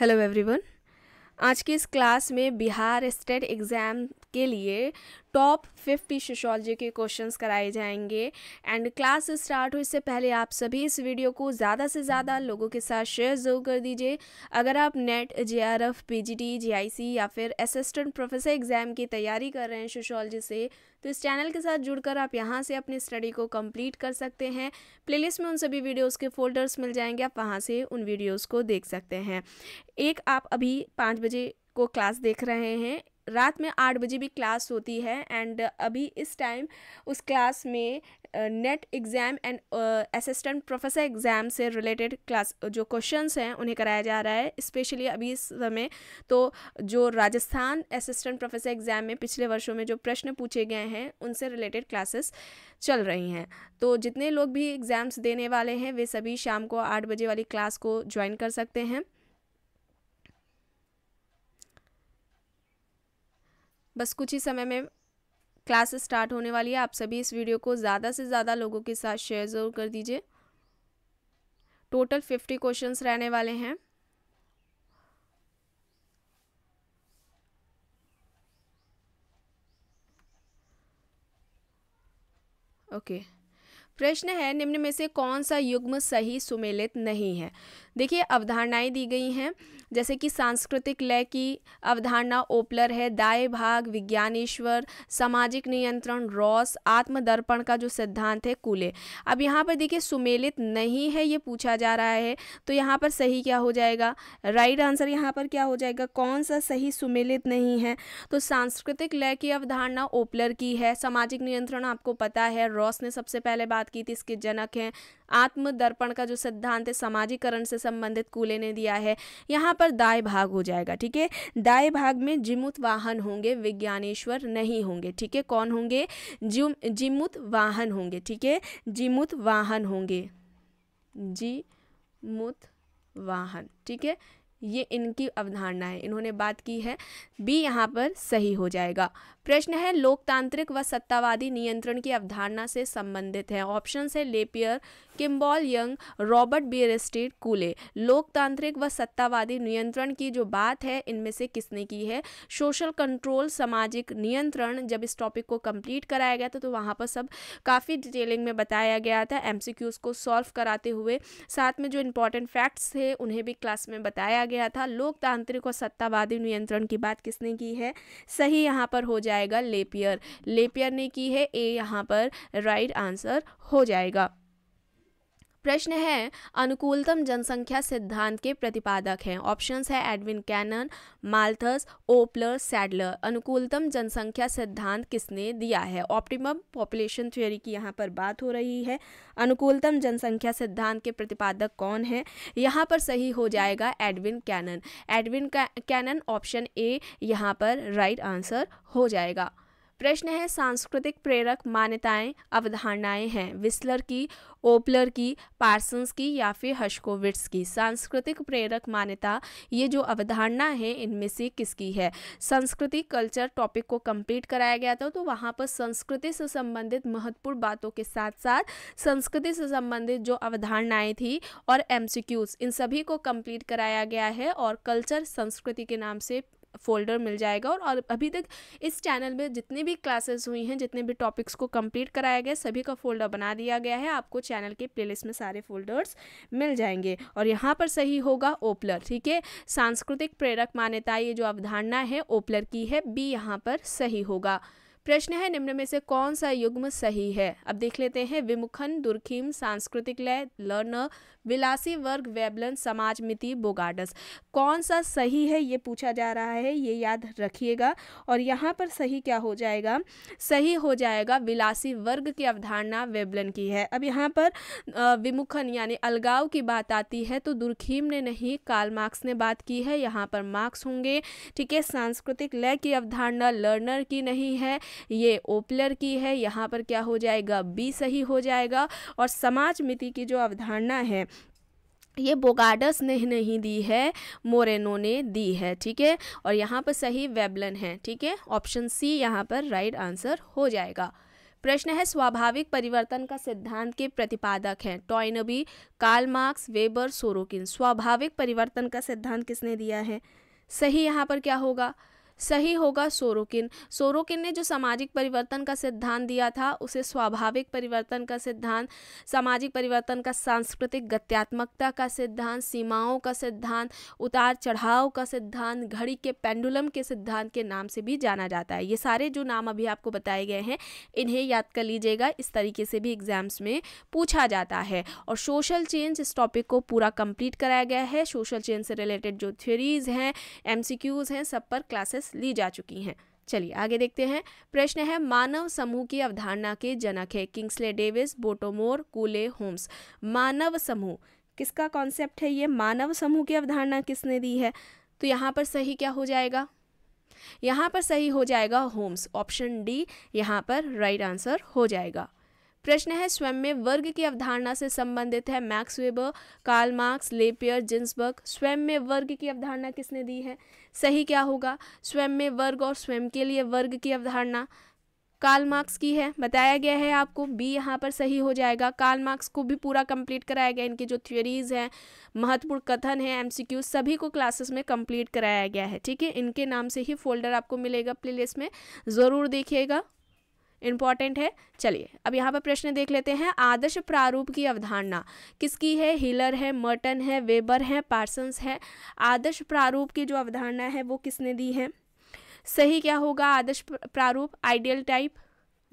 Hello everyone आज की इस क्लास में बिहार स्टेट एग्ज़ाम के लिए टॉप फिफ्टी सोशोलॉजी के क्वेश्चंस कराए जाएंगे एंड क्लास स्टार्ट हो इससे पहले आप सभी इस वीडियो को ज़्यादा से ज़्यादा लोगों के साथ शेयर ज़रूर कर दीजिए अगर आप NET J R F P G T I C या फिर असिस्टेंट प्रोफेसर एग्ज़ाम की तैयारी कर रहे हैं सोशोलॉजी से तो इस चैनल के साथ जुड़कर आप यहाँ से अपनी स्टडी को कम्प्लीट कर सकते हैं प्ले में उन सभी वीडियोज़ के फोल्डर्स मिल जाएंगे आप वहाँ से उन वीडियोज़ को देख सकते हैं एक आप अभी पाँच बजे को क्लास देख रहे हैं रात में आठ बजे भी क्लास होती है एंड अभी इस टाइम उस क्लास में NET exam and assistant professor exam से रिलेटेड क्लास जो क्वेश्चंस हैं उन्हें कराया जा रहा है स्पेशली अभी इस समय तो जो राजस्थान असिस्टेंट प्रोफेसर एग्ज़ाम में पिछले वर्षों में जो प्रश्न पूछे गए हैं उनसे रिलेटेड क्लासेस चल रही हैं तो जितने लोग भी एग्ज़ाम्स देने वाले हैं वे सभी शाम को आठ बजे वाली क्लास को ज्वाइन कर सकते हैं बस कुछ ही समय में क्लास स्टार्ट होने वाली है आप सभी इस वीडियो को ज़्यादा से ज़्यादा लोगों के साथ शेयर ज़रूर कर दीजिए टोटल फिफ्टी क्वेश्चंस रहने वाले हैं ओके okay. प्रश्न है निम्न में से कौन सा युग्म सही सुमेलित नहीं है देखिए अवधारणाएं दी गई हैं जैसे कि सांस्कृतिक लय की अवधारणा ओपलर है दाय भाग विज्ञानेश्वर सामाजिक नियंत्रण रॉस आत्मदर्पण का जो सिद्धांत है कूले अब यहाँ पर देखिए सुमेलित नहीं है ये पूछा जा रहा है तो यहाँ पर सही क्या हो जाएगा राइट आंसर यहाँ पर क्या हो जाएगा कौन सा सही सुमेलित नहीं है तो सांस्कृतिक लय की अवधारणा ओपलर की है सामाजिक नियंत्रण आपको पता है रॉस ने सबसे पहले बात बात की थी इसके जनक हैं आत्मदर्पण का जो सिद्धांत है समाजीकरण से संबंधित कूले ने दिया है यहाँ पर दाय भाग हो जाएगा ठीक है दाय भाग में जिमुत वाहन होंगे विज्ञानेश्वर नहीं होंगे ठीक है कौन होंगे जिम जिमुत वाहन होंगे ठीक है जिमुत वाहन होंगे जी मुत वाहन ठीक है ये इनकी अवधारणा है इन्होंने बात की है बी यहाँ पर सही हो जाएगा प्रश्न है लोकतांत्रिक व सत्तावादी नियंत्रण की अवधारणा से संबंधित है ऑप्शन है LaPiere Kimball Young Robert Bierstedt Cooley लोकतांत्रिक व सत्तावादी नियंत्रण की जो बात है इनमें से किसने की है सोशल कंट्रोल सामाजिक नियंत्रण जब इस टॉपिक को कंप्लीट कराया गया था तो वहाँ पर सब काफ़ी डिटेलिंग में बताया गया था एम को सॉल्व कराते हुए साथ में जो इम्पोर्टेंट फैक्ट्स थे उन्हें भी क्लास में बताया गया था लोकतांत्रिक और सत्तावादी नियंत्रण की बात किसने की है सही यहाँ पर हो जाए आएगा लेपियर लेपियर ने की है ए यहाँ पर राइट आंसर हो जाएगा प्रश्न है अनुकूलतम जनसंख्या सिद्धांत के प्रतिपादक हैं ऑप्शंस है Edwin Cannan Malthus Opler Sadler अनुकूलतम जनसंख्या सिद्धांत किसने दिया है ऑप्टिमम पॉपुलेशन थ्योरी की यहाँ पर बात हो रही है अनुकूलतम जनसंख्या सिद्धांत के प्रतिपादक कौन है यहाँ पर सही हो जाएगा Edwin Cannan Edwin Cannan option A यहाँ पर राइट right आंसर हो जाएगा प्रश्न है सांस्कृतिक प्रेरक मान्यताएं अवधारणाएं हैं विस्लर की ओपलर की पार्सन्स की या फिर हशकोविट्स की सांस्कृतिक प्रेरक मान्यता ये जो अवधारणा है इनमें से किसकी है संस्कृति कल्चर टॉपिक को कंप्लीट कराया गया था तो वहाँ पर संस्कृति से संबंधित महत्वपूर्ण बातों के साथ साथ संस्कृति से संबंधित जो अवधारणाएँ थी और एम इन सभी को कम्प्लीट कराया गया है और कल्चर संस्कृति के नाम से फोल्डर मिल जाएगा और अभी तक इस चैनल में जितने भी क्लासेस हुई हैं जितने भी टॉपिक्स को कंप्लीट कराया गया सभी का फोल्डर बना दिया गया है आपको चैनल के प्ले में सारे फोल्डर्स मिल जाएंगे और यहाँ पर सही होगा ओपलर ठीक है सांस्कृतिक प्रेरक मान्यता ये जो अवधारणा है ओपलर की है बी यहाँ पर सही होगा प्रश्न है निम्न में से कौन सा युग्म सही है अब देख लेते हैं विमुखन दुर्खीम सांस्कृतिक लय लर्न विलासी वर्ग वेबलन समाज मिति बोगाडस कौन सा सही है ये पूछा जा रहा है ये याद रखिएगा और यहाँ पर सही क्या हो जाएगा सही हो जाएगा विलासी वर्ग की अवधारणा वेबलन की है अब यहाँ पर विमुखन यानी अलगाव की बात आती है तो दुर्खीम ने नहीं काल मार्क्स ने बात की है यहाँ पर मार्क्स होंगे ठीक है सांस्कृतिक लय की अवधारणा लर्नर की नहीं है ये ओपलर की है यहाँ पर क्या हो जाएगा बी सही हो जाएगा और समाज मिति की जो अवधारणा है ये बोगाडस ने नहीं दी है मोरेनो ने दी है ठीक है और यहाँ पर सही वेबलन है ठीक है ऑप्शन सी यहाँ पर राइट आंसर हो जाएगा प्रश्न है स्वाभाविक परिवर्तन का सिद्धांत के प्रतिपादक हैं Toynbee Karl Marx Weber Sorokin स्वाभाविक परिवर्तन का सिद्धांत किसने दिया है सही यहाँ पर क्या होगा सही होगा सोरोकिन सोरोकिन ने जो सामाजिक परिवर्तन का सिद्धांत दिया था उसे स्वाभाविक परिवर्तन का सिद्धांत सामाजिक परिवर्तन का सांस्कृतिक गत्यात्मकता का सिद्धांत सीमाओं का सिद्धांत उतार चढ़ाव का सिद्धांत घड़ी के पेंडुलम के सिद्धांत के नाम से भी जाना जाता है ये सारे जो नाम अभी आपको बताए गए हैं इन्हें याद कर लीजिएगा इस तरीके से भी एग्जाम्स में पूछा जाता है और सोशल चेंज इस टॉपिक को पूरा कंप्लीट कराया गया है सोशल चेंज से रिलेटेड जो थ्योरीज हैं एमसीक्यूज हैं सब पर क्लासेस ली जा चुकी हैं चलिए आगे देखते हैं प्रश्न है मानव समूह की अवधारणा के जनक है Kingsley Davis Bottomore Cooley Homans मानव समूह किसका कॉन्सेप्ट है ये मानव समूह की अवधारणा किसने दी है तो यहाँ पर सही क्या हो जाएगा यहाँ पर सही हो जाएगा होम्स ऑप्शन डी यहाँ पर राइट right आंसर हो जाएगा प्रश्न है स्वयं में वर्ग की अवधारणा से संबंधित है Max Weber Karl Marx LaPiere Ginsberg स्वयं में वर्ग की अवधारणा किसने दी है सही क्या होगा स्वयं में वर्ग और स्वयं के लिए वर्ग की अवधारणा कार्ल मार्क्स की है बताया गया है आपको बी यहाँ पर सही हो जाएगा कार्ल मार्क्स को भी पूरा कंप्लीट कराया गया इनकी जो थ्योरीज हैं महत्वपूर्ण कथन है एमसीक्यू सभी को क्लासेस में कंप्लीट कराया गया है ठीक है इनके नाम से ही फोल्डर आपको मिलेगा प्लेलिस्ट में ज़रूर देखिएगा इम्पॉर्टेंट है चलिए अब यहाँ पर प्रश्न देख लेते हैं आदर्श प्रारूप की अवधारणा किसकी है हिलर है मर्टन है वेबर है पार्सन्स है आदर्श प्रारूप की जो अवधारणा है वो किसने दी है सही क्या होगा आदर्श प्रारूप आइडियल टाइप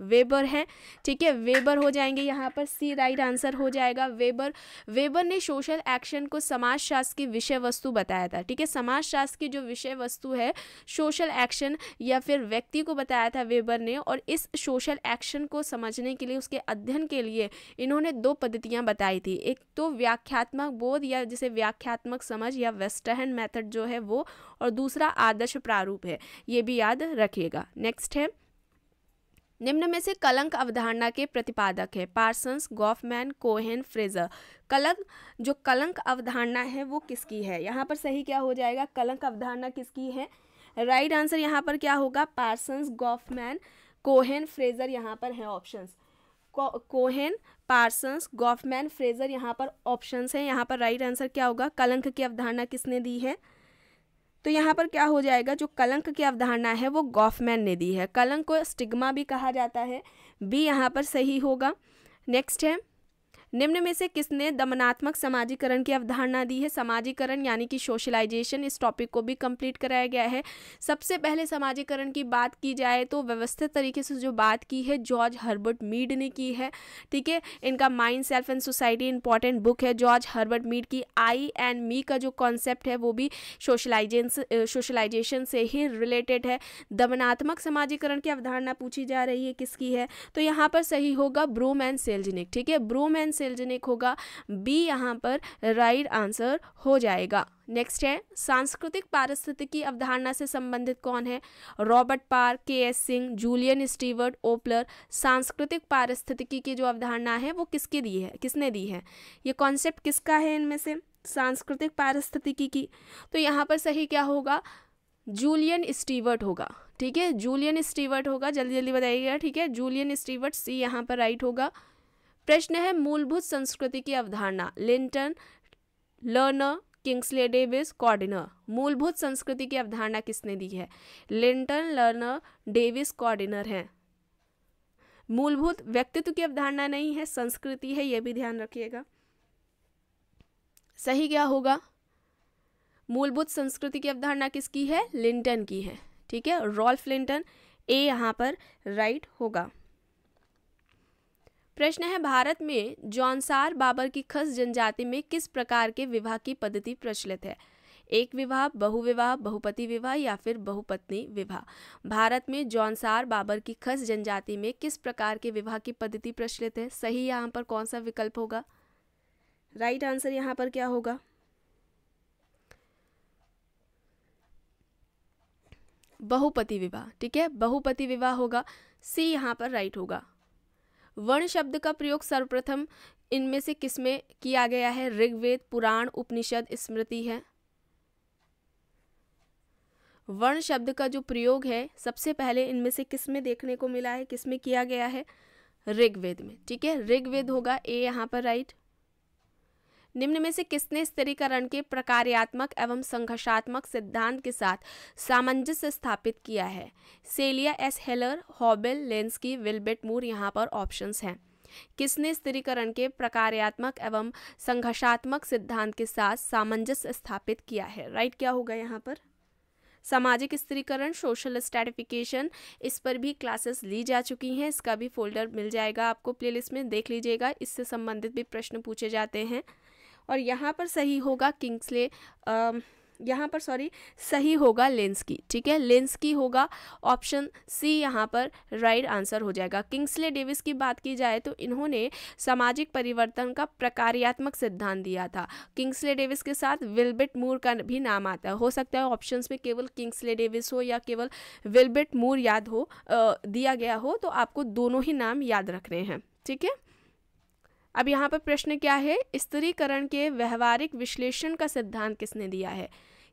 वेबर है ठीक है वेबर हो जाएंगे यहाँ पर सी राइट आंसर हो जाएगा वेबर वेबर ने सोशल एक्शन को समाज शास्त्र की विषय वस्तु बताया था ठीक है समाज शास्त्र की जो विषय वस्तु है सोशल एक्शन या फिर व्यक्ति को बताया था वेबर ने और इस सोशल एक्शन को समझने के लिए उसके अध्ययन के लिए इन्होंने दो पद्धतियाँ बताई थी एक तो व्याख्यात्मक बोध या जिसे व्याख्यात्मक समझ या वेस्टर्न मैथड जो है वो और दूसरा आदर्श प्रारूप है ये भी याद रखिएगा नेक्स्ट है निम्न में से कलंक अवधारणा के प्रतिपादक है पार्सन्स गॉफमैन कोहेन फ्रेजर कलंक जो कलंक अवधारणा है वो किसकी है यहाँ पर सही क्या हो जाएगा कलंक अवधारणा किसकी है राइट right आंसर यहाँ पर क्या होगा पार्सन्स गॉफमैन कोहेन फ्रेजर यहाँ पर है options Cohen Parsons Goffman Fraser यहाँ पर ऑप्शंस हैं यहाँ पर राइट right आंसर क्या होगा कलंक की अवधारणा किसने दी है तो यहाँ पर क्या हो जाएगा जो कलंक की अवधारणा है वो गॉफमैन ने दी है कलंक को स्टिग्मा भी कहा जाता है बी यहाँ पर सही होगा नेक्स्ट है निम्न में से किसने दमनात्मक समाजीकरण की अवधारणा दी है समाजीकरण यानी कि सोशलाइजेशन इस टॉपिक को भी कंप्लीट कराया गया है सबसे पहले समाजीकरण की बात की जाए तो व्यवस्थित तरीके से जो बात की है जॉर्ज हर्बर्ट मीड ने की है ठीक है इनका mind self and society important book है जॉर्ज हर्बर्ट मीड की आई एंड मी का जो कॉन्सेप्ट है वो भी सोशलाइजेशन सोशलाइजेशन से ही रिलेटेड है दमनात्मक समाजीकरण की अवधारणा पूछी जा रही है किसकी है तो यहाँ पर सही होगा ब्रूम एंड सेल्जनिक ठीक है ब्रूम एंड सेल्जेनिक होगा बी यहाँ पर राइट आंसर हो जाएगा नेक्स्ट है सांस्कृतिक पारिस्थितिकी अवधारणा से संबंधित कौन है Robert Park K S Singh Julian Steward Opler सांस्कृतिक पारिस्थितिकी की जो अवधारणा है वो किसकी दी है किसने दी है ये कॉन्सेप्ट किसका है इनमें से सांस्कृतिक पारिस्थितिकी की तो यहाँ पर सही क्या होगा जूलियन स्टीवर्ट होगा ठीक है जूलियन स्टीवर्ट होगा जल्दी जल्दी बताइएगा ठीक है जूलियन स्टीवर्ट सी यहाँ पर राइट होगा प्रश्न है मूलभूत संस्कृति की अवधारणा Linton Lerner Kingsley Davis Kardiner मूलभूत संस्कृति की अवधारणा किसने दी है लिंटन लर्नर डेविस कॉर्डिनर हैं मूलभूत व्यक्तित्व की अवधारणा नहीं है संस्कृति है यह भी ध्यान रखिएगा सही क्या होगा मूलभूत संस्कृति की अवधारणा किसकी है लिंटन की है ठीक है रॉल्फ लिंटन ए यहाँ पर राइट होगा प्रश्न है भारत में जौनसार बाबर की खस जनजाति में किस प्रकार के विवाह की पद्धति प्रचलित है एक विवाह बहुविवाह बहुपति विवाह या फिर बहुपत्नी विवाह भारत में जौनसार बाबर की खस जनजाति में किस प्रकार के विवाह की पद्धति प्रचलित है सही यहाँ पर कौन सा विकल्प होगा राइट आंसर यहाँ पर क्या होगा बहुपति विवाह ठीक है बहुपति विवाह होगा सी यहाँ पर राइट होगा वर्ण शब्द का प्रयोग सर्वप्रथम इनमें से किसमें किया गया है ऋग्वेद पुराण उपनिषद स्मृति है वर्ण शब्द का जो प्रयोग है सबसे पहले इनमें से किसमें देखने को मिला है किसमें किया गया है ऋग्वेद में ठीक है ऋग्वेद होगा ए यहाँ पर राइट निम्न में से किसने स्थिरीकरण के प्रकार्यात्मक एवं संघर्षात्मक सिद्धांत के साथ सामंजस्य स्थापित किया है सेलिया एस हेलर हॉबेल लेंसकी विलबेट मूर यहाँ पर ऑप्शंस हैं किसने स्थिरीकरण के प्रकार्यात्मक एवं संघर्षात्मक सिद्धांत के साथ सामंजस्य स्थापित किया है राइट क्या होगा यहाँ पर सामाजिक स्त्रीकरण सोशल स्टेटिफिकेशन इस पर भी क्लासेस ली जा चुकी हैं इसका भी फोल्डर मिल जाएगा आपको प्लेलिस्ट में देख लीजिएगा इससे संबंधित भी प्रश्न पूछे जाते हैं और यहाँ पर सही होगा किंग्सले यहाँ पर सॉरी सही होगा लेंस की ठीक है लेंस की होगा ऑप्शन सी यहाँ पर राइट आंसर हो जाएगा किंग्सले डेविस की बात की जाए तो इन्होंने सामाजिक परिवर्तन का प्रकार्यात्मक सिद्धांत दिया था किंग्सले डेविस के साथ विलबिट मूर का भी नाम आता है हो सकता है ऑप्शन में केवल किंग्सले डेविस हो या केवल विलबिट मूर याद हो आ, दिया गया हो तो आपको दोनों ही नाम याद रख रहे हैं ठीक है अब यहाँ पर प्रश्न क्या है स्त्रीकरण के व्यवहारिक विश्लेषण का सिद्धांत किसने दिया है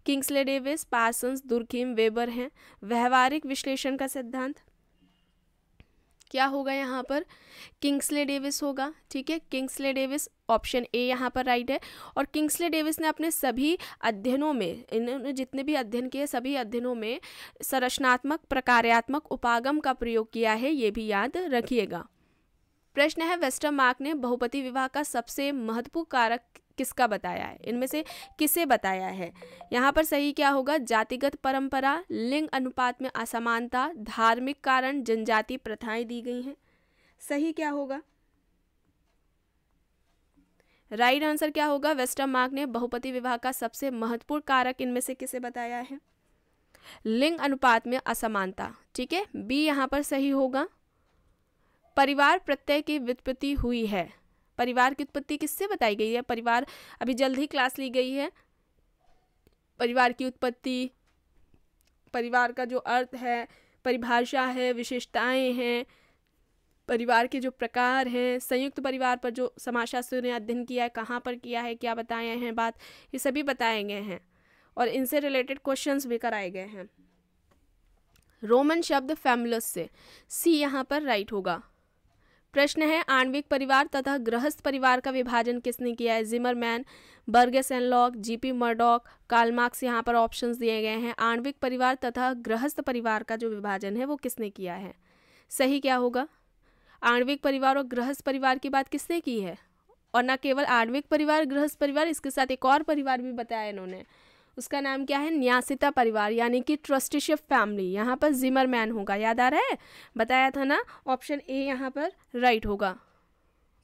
Kingsley Davis Parsons Durkheim Weber हैं व्यवहारिक विश्लेषण का सिद्धांत क्या होगा यहाँ पर किंग्सले डेविस होगा ठीक है किंग्सले डेविस ऑप्शन ए यहाँ पर राइट है और किंग्सले डेविस ने अपने सभी अध्ययनों में इन्होंने जितने भी अध्ययन किए सभी अध्ययनों में संरचनात्मक प्रकार्यात्मक उपागम का प्रयोग किया है ये भी याद रखिएगा प्रश्न है वेस्टर्न मार्क ने बहुपति विवाह का सबसे महत्वपूर्ण कारक किसका बताया है इनमें से किसे बताया है यहाँ पर सही क्या होगा जातिगत परंपरा लिंग अनुपात में असमानता धार्मिक कारण जनजाति प्रथाएं दी गई हैं सही क्या होगा राइट right आंसर क्या होगा वेस्टर्न मार्क ने बहुपति विवाह का सबसे महत्वपूर्ण कारक इनमें से किसे बताया है लिंग अनुपात में असमानता ठीक है बी यहाँ पर सही होगा परिवार प्रत्यय की व्युत्पत्ति हुई है परिवार की उत्पत्ति किससे बताई गई है परिवार अभी जल्द ही क्लास ली गई है परिवार की उत्पत्ति परिवार का जो अर्थ है परिभाषा है विशेषताएं हैं परिवार के जो प्रकार हैं संयुक्त परिवार पर जो समाजशास्त्र ने अध्ययन किया है कहाँ पर किया है क्या बताए हैं बात ये सभी बताए गए हैं और इनसे रिलेटेड क्वेश्चंस भी कराए गए हैं रोमन शब्द फैमुलस से सी यहाँ पर राइट होगा प्रश्न है आणविक परिवार तथा गृहस्थ परिवार का विभाजन किसने किया है Zimmerman Burgess and Locke Locke G P Murdock Karl Marx यहाँ पर ऑप्शंस दिए गए हैं आणविक परिवार तथा गृहस्थ परिवार का जो विभाजन है वो किसने किया है सही क्या होगा आणविक परिवार और गृहस्थ परिवार की बात किसने की है और न केवल आणविक परिवार गृहस्थ परिवार इसके साथ एक और परिवार भी बताया इन्होंने उसका नाम क्या है न्यासिता परिवार यानी कि ट्रस्टीशिप फैमिली यहाँ पर जिमरमैन होगा याद आ रहा है बताया था ना ऑप्शन ए यहाँ पर राइट होगा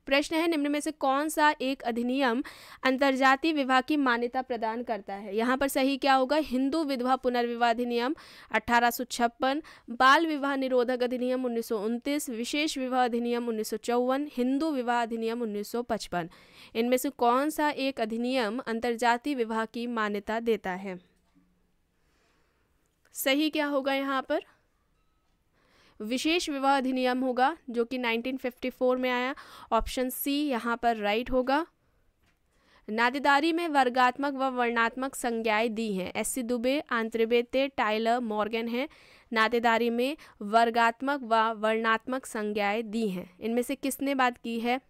प्रश्न है निम्न में से कौन सा एक अधिनियम अंतरजातीय विवाह की मान्यता प्रदान करता है यहाँ पर सही क्या होगा हिंदू विधवा पुनर्विवाह अधिनियम अठारह बाल विवाह निरोधक अधिनियम उन्नीस विशेष विवाह अधिनियम उन्नीस हिंदू विवाह अधिनियम उन्नीस इनमें से कौन सा एक अधिनियम अंतरजातीय विवाह की मान्यता देता है सही क्या होगा यहाँ पर विशेष विवाह अधिनियम होगा जो कि 1954 में आया ऑप्शन सी यहाँ पर राइट होगा नादेदारी में वर्गात्मक व वर्णात्मक संज्ञाएं दी हैं S C Dube Andre Beteille Tylor Morgan हैं नादेदारी में वर्गात्मक व वर्णात्मक संज्ञाएं दी हैं इनमें से किसने बात की है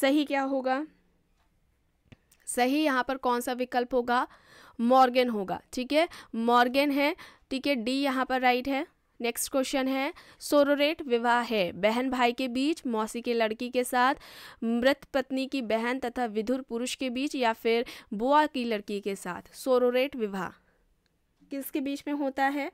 सही क्या होगा सही यहाँ पर कौन सा विकल्प होगा मॉर्गन होगा ठीक है मॉर्गन है ठीक है डी यहाँ पर राइट है नेक्स्ट क्वेश्चन है सोरोरेट विवाह है बहन भाई के बीच मौसी के लड़की के साथ मृत पत्नी की बहन तथा विधुर पुरुष के बीच या फिर बुआ की लड़की के साथ सोरोरेट विवाह किसके बीच में होता है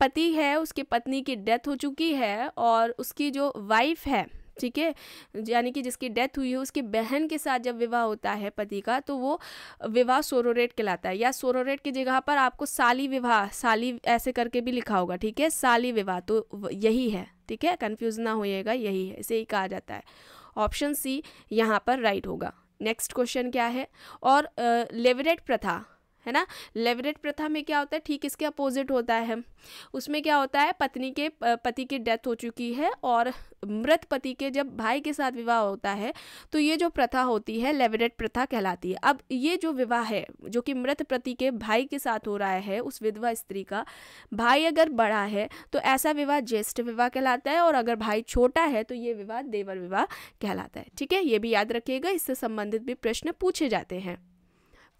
पति है उसके पत्नी की डेथ हो चुकी है और उसकी जो वाइफ है ठीक है यानी कि जिसकी डेथ हुई है उसकी बहन के साथ जब विवाह होता है पति का तो वो विवाह सोरोरेट कहलाता है या सोरोरेट की जगह पर आपको साली विवाह साली ऐसे करके भी लिखा होगा ठीक है साली विवाह तो यही है ठीक है कन्फ्यूज़ ना होइएगा यही है इसे ही कहा जाता है ऑप्शन सी यहाँ पर राइट होगा नेक्स्ट क्वेश्चन क्या है और लेवरेट प्रथा है ना लेवरेट प्रथा में क्या होता है ठीक इसके अपोजिट होता है उसमें क्या होता है पत्नी के पति की डेथ हो चुकी है और मृत पति के जब भाई के साथ विवाह होता है तो ये जो प्रथा होती है लेवरेट प्रथा कहलाती है अब ये जो विवाह है जो कि मृत पति के भाई के साथ हो रहा है उस विधवा स्त्री का भाई अगर बड़ा है तो ऐसा विवाह ज्येष्ठ विवाह कहलाता है और अगर भाई छोटा है तो ये विवाह देवर विवाह कहलाता है ठीक है ये भी याद रखिएगा इससे संबंधित भी प्रश्न पूछे जाते हैं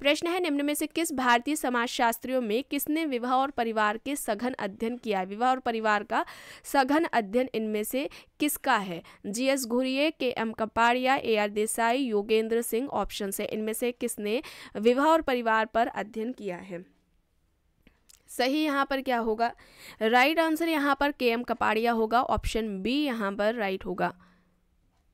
प्रश्न है निम्न में से किस भारतीय समाजशास्त्रियों में किसने विवाह और परिवार के सघन अध्ययन किया है विवाह और परिवार का सघन अध्ययन इनमें से किसका है G S Ghurye K M Kapadia A R Desai Yogendra Singh option है इनमें से किसने विवाह और परिवार पर अध्ययन किया है सही यहाँ पर क्या होगा राइट आंसर यहाँ पर के एम कपाड़िया होगा ऑप्शन बी यहाँ पर राइट होगा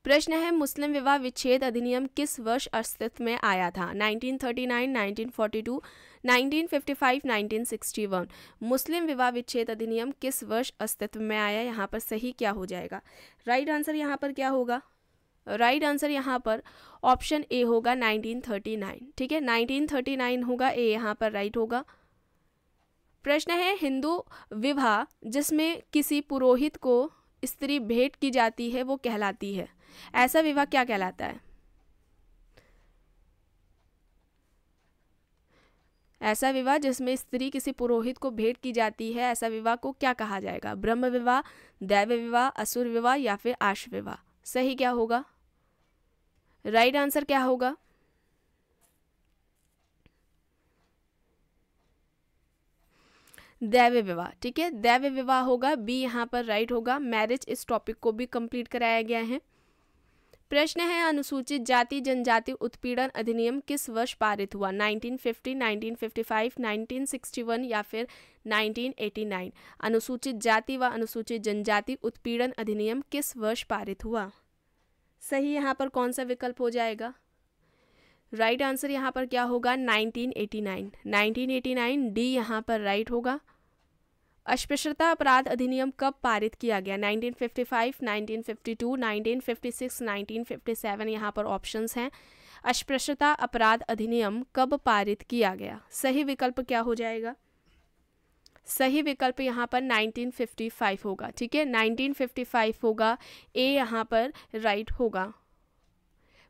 प्रश्न है मुस्लिम विवाह विच्छेद अधिनियम किस वर्ष अस्तित्व में आया था 1939, 1942, 1955, 1961 मुस्लिम विवाह विच्छेद अधिनियम किस वर्ष अस्तित्व में आया यहाँ पर सही क्या हो जाएगा राइट आंसर यहाँ पर क्या होगा राइट आंसर यहाँ पर ऑप्शन ए होगा 1939 ठीक है 1939 होगा ए यहाँ पर राइट होगा प्रश्न है हिंदू विवाह जिसमें किसी पुरोहित को स्त्री भेंट की जाती है वो कहलाती है ऐसा विवाह क्या कहलाता है ऐसा विवाह जिसमें स्त्री किसी पुरोहित को भेंट की जाती है ऐसा विवाह को क्या कहा जाएगा ब्रह्म विवाह दैव विवाह असुर विवाह या फिर आश विवाह सही क्या होगा राइट आंसर क्या होगा दैव विवाह ठीक है दैव विवाह होगा बी यहां पर राइट होगा मैरिज इस टॉपिक को भी कंप्लीट कराया गया है प्रश्न है अनुसूचित जाति जनजाति उत्पीड़न अधिनियम किस वर्ष पारित हुआ 1950, 1955, 1961 या फिर 1989? अनुसूचित जाति व अनुसूचित जनजाति उत्पीड़न अधिनियम किस वर्ष पारित हुआ सही यहाँ पर कौन सा विकल्प हो जाएगा राइट आंसर यहाँ पर क्या होगा 1989, 1989 डी यहाँ पर राइट होगा अस्पृश्यता अपराध अधिनियम कब पारित किया गया 1955, 1952, 1956, 1957 यहाँ पर ऑप्शंस हैं अस्पृश्यता अपराध अधिनियम कब पारित किया गया सही विकल्प क्या हो जाएगा सही विकल्प यहाँ पर 1955 होगा ठीक है 1955 होगा ए यहाँ पर राइट होगा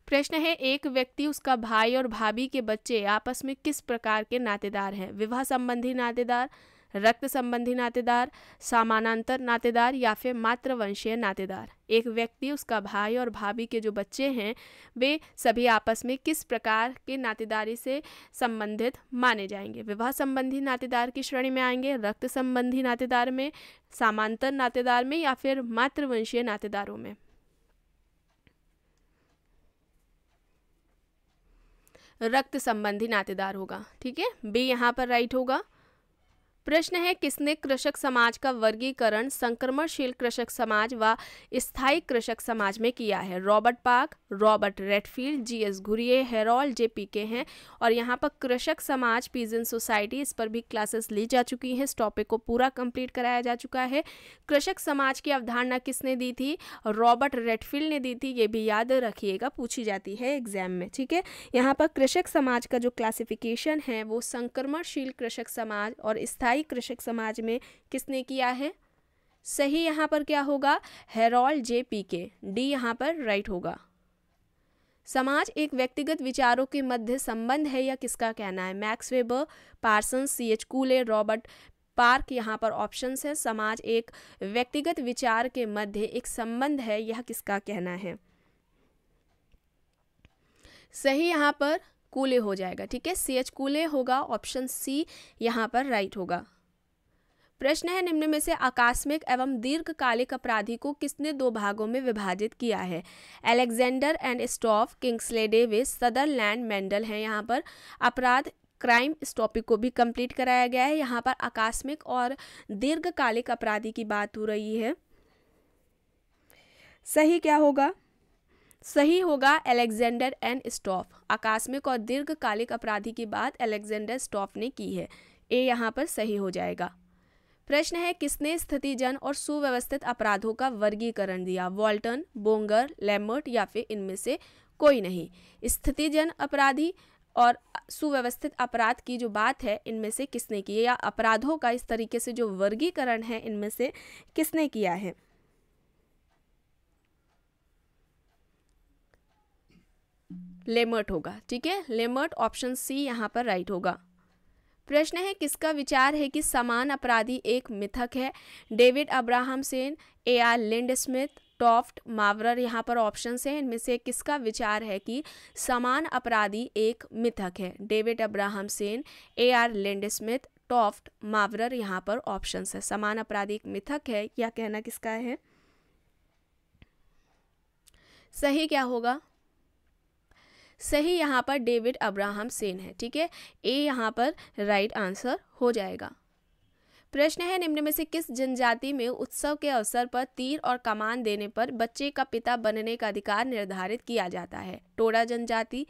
प्रश्न है एक व्यक्ति उसका भाई और भाभी के बच्चे आपस में किस प्रकार के नातेदार हैं विवाह संबंधी नातेदार रक्त संबंधी नातेदार सामानांतर नातेदार या फिर मातृवंशीय नातेदार एक व्यक्ति उसका भाई और भाभी के जो बच्चे हैं वे सभी आपस में किस प्रकार के नातेदारी से संबंधित माने जाएंगे विवाह संबंधी नातेदार की श्रेणी में आएंगे रक्त संबंधी नातेदार में सामांतर नातेदार में या फिर मातृवंशीय नातेदारों में रक्त संबंधी नातेदार होगा ठीक है बी यहाँ पर राइट होगा प्रश्न है किसने कृषक समाज का वर्गीकरण संक्रमणशील कृषक समाज व स्थायी कृषक समाज में किया है Robert Park Robert Redfield G S Ghurye Harold J P के हैं और यहाँ पर कृषक समाज पीजन सोसाइटी इस पर भी क्लासेस ली जा चुकी हैं इस टॉपिक को पूरा कंप्लीट कराया जा चुका है कृषक समाज की अवधारणा किसने दी थी रॉबर्ट रेडफील्ड ने दी थी ये भी याद रखिएगा पूछी जाती है एग्जाम में ठीक है यहाँ पर कृषक समाज का जो क्लासिफिकेशन है वो संक्रमणशील कृषक समाज और स्थायी ईसाई कृषक समाज में किसने किया है सही यहाँ पर क्या होगा हेरोल जे पी के डी यहाँ पर राइट होगा समाज एक व्यक्तिगत विचारों के मध्य संबंध है या किसका कहना है Max Weber Parson C H Cooley Robert Park यहाँ पर ऑप्शन है समाज एक व्यक्तिगत विचार के मध्य एक संबंध है यह किसका कहना है सही यहाँ पर कूले हो जाएगा ठीक है सी एच कूले होगा ऑप्शन सी यहाँ पर राइट होगा प्रश्न है निम्न में से आकस्मिक एवं दीर्घकालिक अपराधी को किसने दो भागों में विभाजित किया है Alexander and Staub Kingsley Davis Sutherland Mendel हैं यहाँ पर अपराध क्राइम इस टॉपिक को भी कंप्लीट कराया गया है यहाँ पर आकस्मिक और दीर्घकालिक अपराधी की बात हो रही है सही क्या होगा सही होगा एलेक्जेंडर एंड स्टॉफ आकस्मिक और दीर्घकालिक अपराधी की बात एलेक्जेंडर स्टॉफ ने की है ए यहाँ पर सही हो जाएगा प्रश्न है किसने स्थितिजन और सुव्यवस्थित अपराधों का वर्गीकरण दिया वॉल्टन बोंगर लेमर्ट या फिर इनमें से कोई नहीं स्थितिजन अपराधी और सुव्यवस्थित अपराध की जो बात है इनमें से किसने की है या अपराधों का इस तरीके से जो वर्गीकरण है इनमें से किसने किया है लेमर्ट होगा ठीक है लेमर्ट ऑप्शन सी यहाँ पर राइट होगा प्रश्न है किसका विचार है कि समान अपराधी एक मिथक है David Abrahamsen A R Lindesmith Taft Mowrer यहाँ पर ऑप्शन है इनमें से किसका विचार है कि समान अपराधी एक मिथक है David Abrahamsen A R Lindesmith Taft Mowrer यहाँ पर ऑप्शन है समान अपराधी एक मिथक है या कहना किसका है सही क्या होगा सही यहाँ पर डेविड अब्राहम सेन है ठीक है ए यहाँ पर राइट आंसर हो जाएगा प्रश्न है निम्न में से किस जनजाति में उत्सव के अवसर पर तीर और कमान देने पर बच्चे का पिता बनने का अधिकार निर्धारित किया जाता है टोडा जनजाति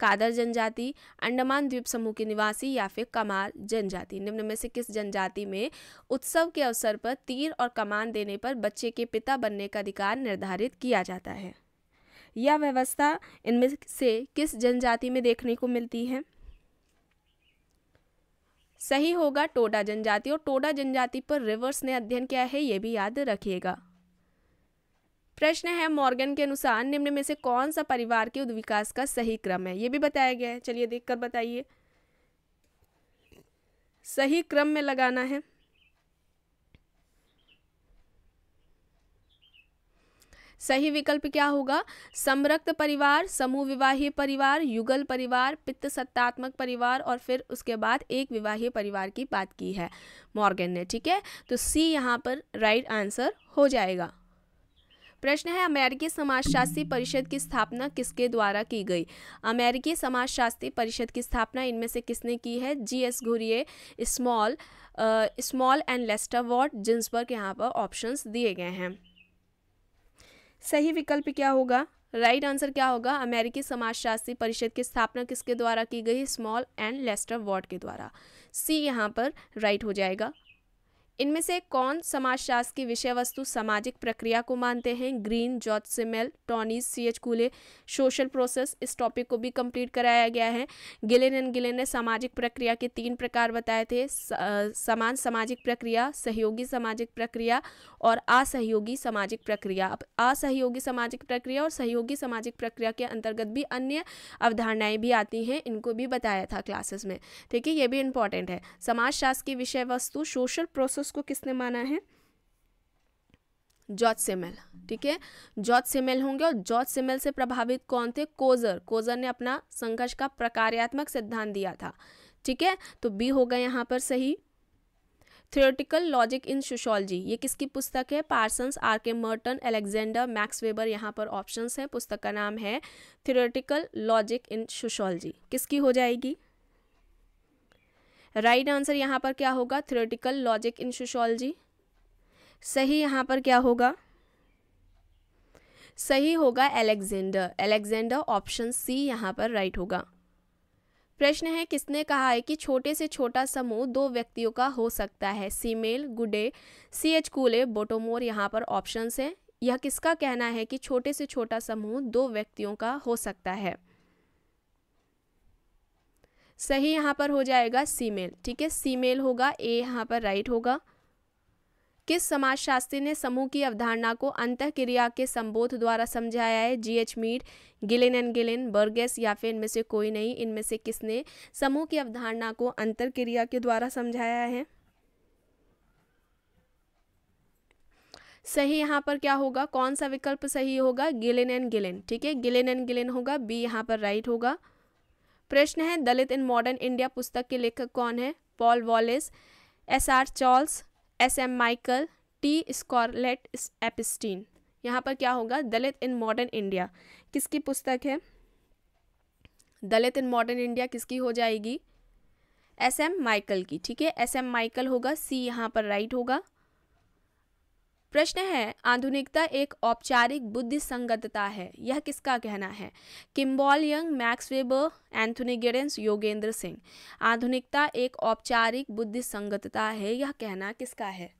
कादर जनजाति अंडमान द्वीप समूह के निवासी या फिर कमाल जनजाति निम्न में से किस जनजाति में उत्सव के अवसर पर तीर और कमान देने पर बच्चे के पिता बनने का अधिकार निर्धारित किया जाता है यह व्यवस्था इनमें से किस जनजाति में देखने को मिलती है सही होगा टोडा जनजाति और टोडा जनजाति पर रिवर्स ने अध्ययन किया है ये भी याद रखिएगा प्रश्न है मॉर्गन के अनुसार निम्न में से कौन सा परिवार के उद्विकास का सही क्रम है ये भी बताया गया है चलिए देखकर बताइए सही क्रम में लगाना है सही विकल्प क्या होगा समरक्त परिवार समूह विवाही परिवार युगल परिवार पित्त सत्तात्मक परिवार और फिर उसके बाद एक विवाही परिवार की बात की है मॉर्गन ने ठीक है तो सी यहाँ पर राइट आंसर हो जाएगा प्रश्न है अमेरिकी समाजशास्त्री परिषद की स्थापना किसके द्वारा की गई अमेरिकी समाजशास्त्री परिषद की स्थापना इनमें से किसने की है G S Ghurye Small Small and Lester Ward Ginsberg यहाँ पर ऑप्शंस दिए गए हैं सही विकल्प क्या होगा राइट right आंसर क्या होगा अमेरिकी समाजशास्त्री परिषद की स्थापना किसके द्वारा की गई स्मॉल एंड लेस्टर वार्ड के द्वारा सी यहाँ पर राइट right हो जाएगा इनमें से कौन समाजशास्त्र की विषय वस्तु सामाजिक प्रक्रिया को मानते हैं Green George Simmel Tonnies C H Cooley social process इस टॉपिक को भी कंप्लीट कराया गया है गिलेन एंड गिलेन ने सामाजिक प्रक्रिया के तीन प्रकार बताए थे समान सामाजिक प्रक्रिया सहयोगी सामाजिक प्रक्रिया और असहयोगी सामाजिक प्रक्रिया अब असहयोगी सामाजिक प्रक्रिया और सहयोगी सामाजिक प्रक्रिया के अंतर्गत भी अन्य अवधारणाएं भी आती हैं इनको भी बताया था क्लासेस में ठीक है ये भी इंपॉर्टेंट है समाजशास्त्र की विषय वस्तु सोशल प्रोसेस उसको किसने माना है जॉर्ज सेमेल ठीक है जॉर्ज सेमेल होंगे और जॉर्ज सेमेल से प्रभावित कौन थे कोजर कोजर ने अपना संघर्ष का प्रकार्यात्मक सिद्धांत दिया था ठीक है तो बी होगा यहाँ पर सही थियोरटिकल लॉजिक इन सोशोलॉजी ये किसकी पुस्तक है Parsons R K Merton Alexander Max Weber यहाँ पर ऑप्शंस है पुस्तक का नाम है थियोरटिकल लॉजिक इन सोशोलॉजी किसकी हो जाएगी राइट right आंसर यहाँ पर क्या होगा थ्रोटिकल लॉजिक इन सोशोलॉजी सही यहाँ पर क्या होगा सही होगा एलेक्जेंडर एलेक्जेंडर ऑप्शन सी यहाँ पर राइट होगा प्रश्न है किसने कहा है कि छोटे से छोटा समूह दो व्यक्तियों का हो सकता है सीमेल गुडे सी एच कूले बोटोमोर यहाँ पर ऑप्शन है यह किसका कहना है कि छोटे से छोटा समूह दो व्यक्तियों का हो सकता है सही यहाँ पर हो जाएगा सीमेल ठीक है सीमेल होगा ए यहाँ पर राइट होगा किस समाजशास्त्री ने समूह की अवधारणा को अंत क्रिया के संबोध द्वारा समझाया है G H Mead Gillin and Gillin Burgess या फिर इनमें से कोई नहीं इनमें से किसने समूह की अवधारणा को अंतर क्रिया के द्वारा समझाया है सही यहाँ पर क्या होगा कौन सा विकल्प सही होगा गिलेन एंड गिलेन ठीक है गिलेन एंड गिलेन होगा बी यहाँ पर राइट होगा प्रश्न है दलित इन मॉडर्न इंडिया पुस्तक के लेखक कौन है Paul Wallace S R Charles S M Michael T Scarlett Epstein यहाँ पर क्या होगा दलित इन मॉडर्न इंडिया किसकी पुस्तक है दलित इन मॉडर्न इंडिया किसकी हो जाएगी एस एम माइकल की ठीक है एस एम माइकल होगा सी यहाँ पर राइट होगा प्रश्न है आधुनिकता एक औपचारिक बुद्धि संगतता है यह किसका कहना है Kimball Young Max Weber Anthony Giddens Yogendra Singh आधुनिकता एक औपचारिक बुद्धि संगतता है यह कहना किसका है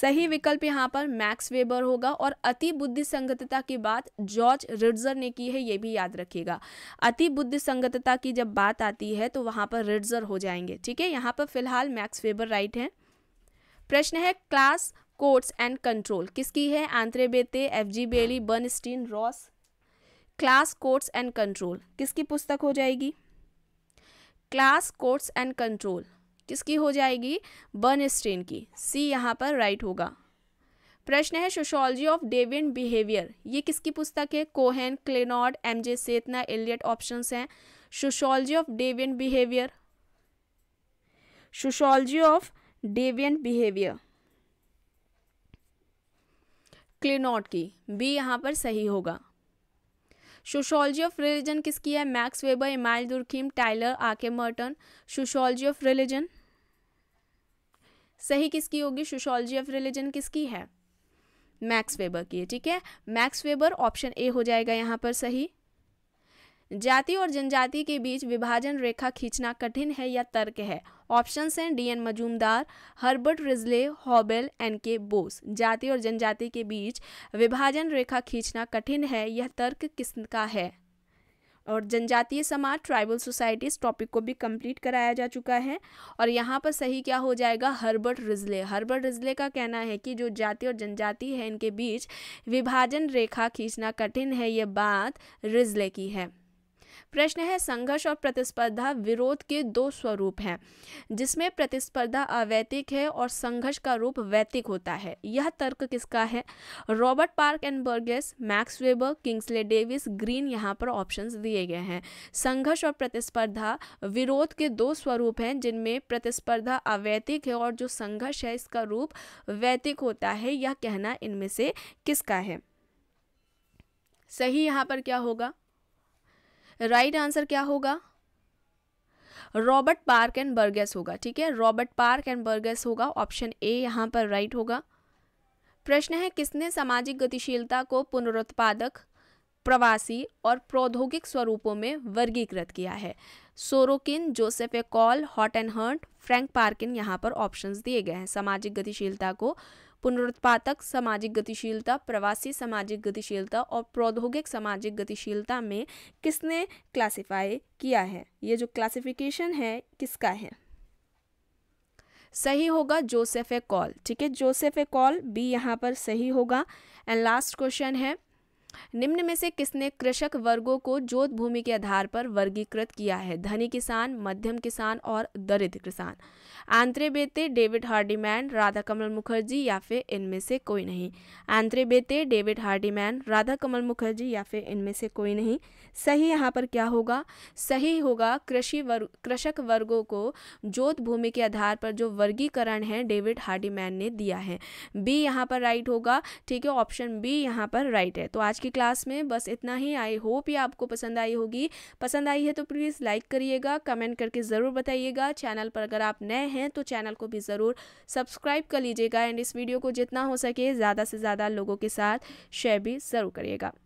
सही विकल्प यहाँ पर मैक्स वेबर होगा और अति बुद्धि संगतता की बात जॉर्ज रिड्जर ने की है ये भी याद रखिएगा अति बुद्धि संगतता की जब बात आती है तो वहाँ पर रिड्जर हो जाएंगे ठीक है यहाँ पर फिलहाल मैक्स वेबर राइट है प्रश्न है क्लास कोर्ट्स एंड कंट्रोल किसकी है Andre Beteille F G Bailey Bernstein Ross class codes and control किसकी पुस्तक हो जाएगी क्लास कोर्ट्स एंड कंट्रोल किसकी हो जाएगी बर्न स्ट्रेन की सी यहाँ पर राइट होगा प्रश्न है सोशोलॉजी ऑफ डेवियन बिहेवियर ये किसकी पुस्तक है Cohen Clinard M J Sethna Elliott option हैं sociology of deviant behaviour sociology of deviant behaviour Clinard की बी यहाँ पर सही होगा सोशोलॉजी ऑफ रिलीजन किसकी है Max Weber Emile Durkheim Tylor R K Merton sociology of religion सही किसकी होगी सोशोलॉजी ऑफ रिलीजन किसकी है मैक्स वेबर की है ठीक है मैक्स वेबर ऑप्शन ए हो जाएगा यहाँ पर सही जाति और जनजाति के बीच विभाजन रेखा खींचना कठिन है या तर्क है ऑप्शन हैं D N Majumdar Herbert Risley Hoebel N K Bose जाति और जनजाति के बीच विभाजन रेखा खींचना कठिन है यह तर्क किसका है और जनजातीय समाज ट्राइबल सोसाइटी इस टॉपिक को भी कंप्लीट कराया जा चुका है और यहाँ पर सही क्या हो जाएगा हर्बर्ट रिजले हर्बर्ट रिजले का कहना है कि जो जाति और जनजाति है इनके बीच विभाजन रेखा खींचना कठिन है ये बात रिजले की है प्रश्न है संघर्ष और प्रतिस्पर्धा विरोध के दो स्वरूप हैं जिसमें प्रतिस्पर्धा अवैतिक है और संघर्ष का रूप वैतिक होता है यह तर्क किसका है Robert Park and Burgess Max Weber Kingsley Davis Green यहाँ पर ऑप्शंस दिए गए हैं संघर्ष और प्रतिस्पर्धा विरोध के दो स्वरूप हैं जिनमें प्रतिस्पर्धा अवैतिक है और जो संघर्ष है इसका रूप वैतिक होता है यह कहना इनमें से किसका है सही यहाँ पर क्या होगा राइट आंसर क्या होगा रॉबर्ट पार्क एंड बर्गेस होगा ठीक है रॉबर्ट पार्क एंड बर्गेस होगा ऑप्शन ए यहाँ पर राइट होगा प्रश्न है किसने सामाजिक गतिशीलता को पुनरुत्पादक प्रवासी और प्रौद्योगिक स्वरूपों में वर्गीकृत किया है Sorokin Joseph A Kahl Hatt and Hurt Frank Parkin यहाँ पर ऑप्शंस दिए गए हैं सामाजिक गतिशीलता को पुनरुत्पादक सामाजिक गतिशीलता प्रवासी सामाजिक गतिशीलता और प्रौद्योगिक सामाजिक गतिशीलता में किसने क्लासिफाई किया है ये जो क्लासिफिकेशन है किसका है सही होगा जोसेफ ए कॉल ठीक है जोसेफ ए कॉल बी यहाँ पर सही होगा एंड लास्ट क्वेश्चन है निम्न में से किसने कृषक वर्गों को जोत भूमि के आधार पर वर्गीकृत किया है धनी किसान मध्यम किसान और दरिद्र किसान Andre Beteille David Hardiman Radha Kamal Mukherjee या फिर इनमें से कोई नहीं Andre Beteille David Hardiman Radha Kamal Mukherjee या फिर इनमें से कोई नहीं सही यहाँ पर क्या होगा सही होगा कृषि वर्ग कृषक वर्गों को जोत भूमि के आधार पर जो वर्गीकरण है डेविड हार्डीमैन ने दिया है बी यहाँ पर राइट होगा ठीक है ऑप्शन बी यहाँ पर राइट है तो आज की क्लास में बस इतना ही आई होप ये आपको पसंद आई होगी पसंद आई है तो प्लीज़ लाइक करिएगा कमेंट करके ज़रूर बताइएगा चैनल पर अगर आप नए हैं तो चैनल को भी ज़रूर सब्सक्राइब कर लीजिएगा एंड इस वीडियो को जितना हो सके ज़्यादा से ज़्यादा लोगों के साथ शेयर भी ज़रूर करिएगा